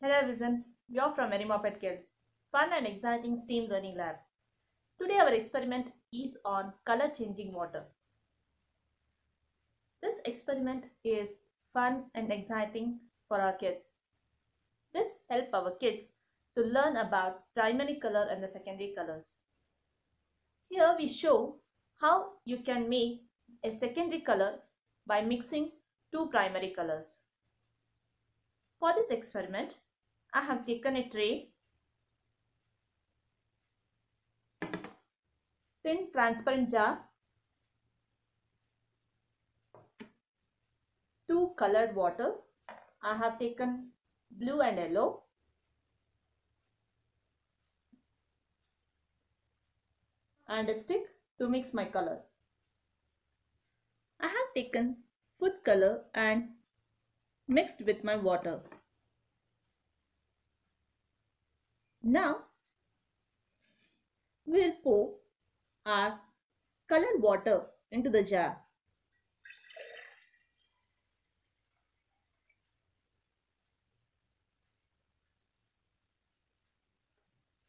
Hello everyone, we are from Animopet Kids, fun and exciting STEAM learning lab. Today our experiment is on color changing water. This experiment is fun and exciting for our kids. This helps our kids to learn about primary color and the secondary colors. Here we show how you can make a secondary color by mixing two primary colors. For this experiment, I have taken a tray. Thin transparent jar. Two colored water. I have taken blue and yellow. And a stick to mix my color. I have taken food color and mixed with my water. Now, we will pour our colored water into the jar.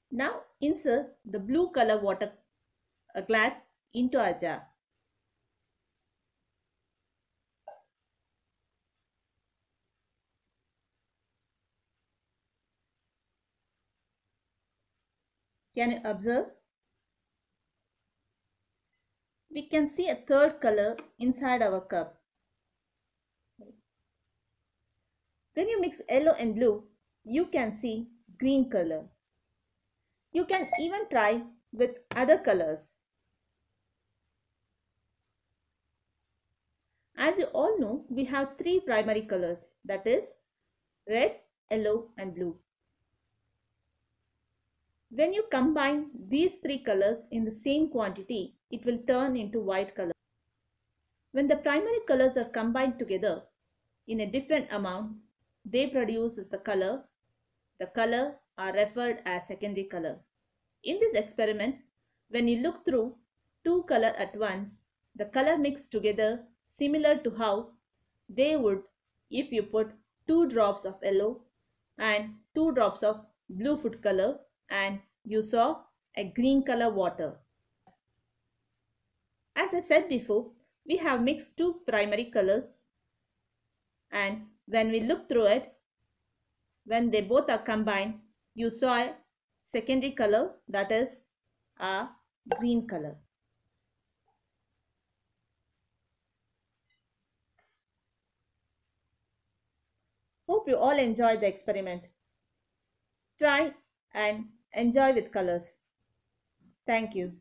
Now insert the blue color water uh, glass into our jar. Can you observe? We can see a third color inside our cup. When you mix yellow and blue, you can see green color. You can even try with other colors. As you all know, we have three primary colors that is red, yellow and blue. When you combine these three colors in the same quantity, it will turn into white color. When the primary colors are combined together in a different amount, they produce the color. The color are referred as secondary color. In this experiment, when you look through two color at once, the color mixed together similar to how they would if you put two drops of yellow and two drops of blue food color and you saw a green color water. As I said before, we have mixed two primary colors and when we look through it, when they both are combined, you saw a secondary color that is a green color. Hope you all enjoyed the experiment. Try and Enjoy with colors. Thank you.